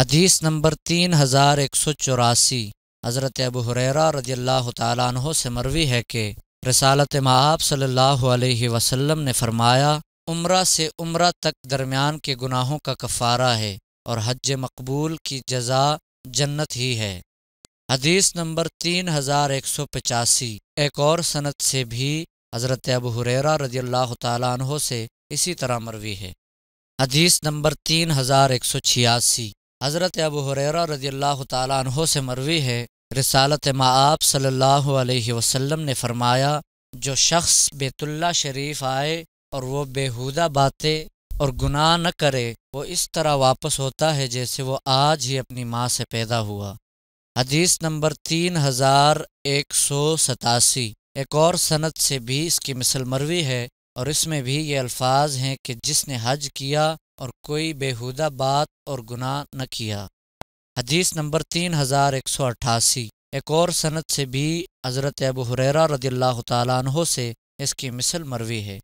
हदीस नंबर तीन हज़ार एक सौ चौरासी हज़रत अबू हुररा रजी अल्लाह तह से मरवी है कि रसालत माब सल्लल्लाहु अलैहि वसल्लम ने फरमाया उमरा से उम्र तक दरमियान के गुनाहों का कफ़ारा है और हज मकबूल की जजा जन्नत ही है हदीस नंबर तीन हज़ार एक सौ पचासी एक और सनत से भी हज़रत अबू हुररा रजी अल्लाह तह से इसी तरह मरवी है हदीस नंबर तीन हज़ार एक सौ छियासी हज़रत अबू हुररा रजील्ला तु से मरवी है रसालत माआब सल्लल्लाहु अलैहि वसल्लम ने फरमाया जो शख्स बेतुल्ला शरीफ आए और वो बेहुदा बातें और गुनाह न करे वो इस तरह वापस होता है जैसे वो आज ही अपनी माँ से पैदा हुआ हदीस नंबर तीन हज़ार एक सौ सतासी एक और सनत से भी इसकी मिसल मरवी है और इसमें भी ये अल्फाज हैं कि जिसने हज किया और कोई बेहुदा बात और गुनाह न किया हदीस नंबर तीन हज़ार एक सौ अट्ठासी एक और सनत से भी हज़रत अबू हुररा रदील्ला तु से इसकी मिसल मरवी है